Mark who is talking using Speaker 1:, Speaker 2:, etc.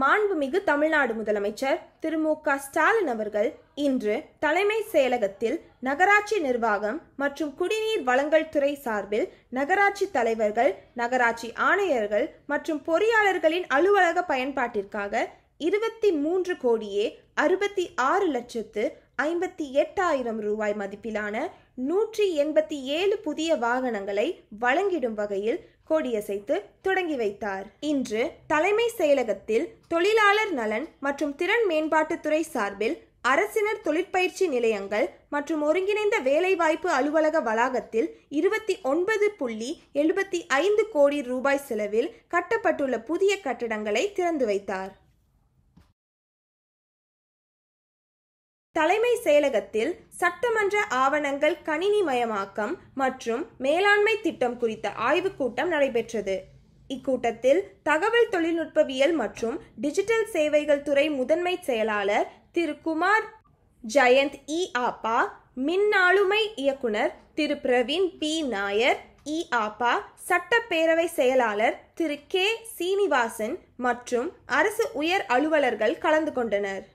Speaker 1: மாண்புமிகு தமிழ்நாடு முதலமைச்சர் திரு மு க ஸ்டாலின் அவர்கள் இன்று தலைமை செயலகத்தில் நகராட்சி நிர்வாகம் மற்றும் குடிநீர் வழங்கல் துறை சார்பில் நகராட்சி தலைவர்கள் நகராட்சி ஆணையர்கள் மற்றும் பொறியாளர்களின் அலுவலக பயன்பாட்டிற்காக இருபத்தி மூன்று கோடியே அறுபத்தி ஆறு லட்சத்து ஐம்பத்தி எட்டாயிரம் ரூபாய் மதிப்பிலான நூற்றி எண்பத்தி ஏழு புதிய வாகனங்களை வழங்கிடும் வகையில் கொடியசைத்து தொடங்கி வைத்தார் இன்று தலைமை செயலகத்தில் தொழிலாளர் நலன் மற்றும் திறன் மேம்பாட்டுத்துறை சார்பில் அரசினர் தொழிற்பயிற்சி நிலையங்கள் மற்றும் ஒருங்கிணைந்த வேலைவாய்ப்பு அலுவலக வளாகத்தில் இருபத்தி ஒன்பது புள்ளி எழுபத்தி ஐந்து கோடி ரூபாய் செலவில் கட்டப்பட்டுள்ள புதிய கட்டடங்களை திறந்து வைத்தார் தலைமை செயலகத்தில் சட்டமன்ற ஆவணங்கள் கணினிமயமாக்கம் மற்றும் மேலாண்மை திட்டம் குறித்த ஆய்வுக் கூட்டம் நடைபெற்றது இக்கூட்டத்தில் தகவல் தொழில்நுட்பவியல் மற்றும் டிஜிட்டல் சேவைகள் துறை முதன்மை செயலாளர் திரு குமார் ஜயந்த் இ ஆப்பா மின்னாளுமை இயக்குனர் திரு பிரவீன் பி நாயர் இ ஆப்பா சட்டப்பேரவை செயலாளர் திரு கே சீனிவாசன் மற்றும் அரசு உயர் அலுவலர்கள் கலந்து கொண்டனர்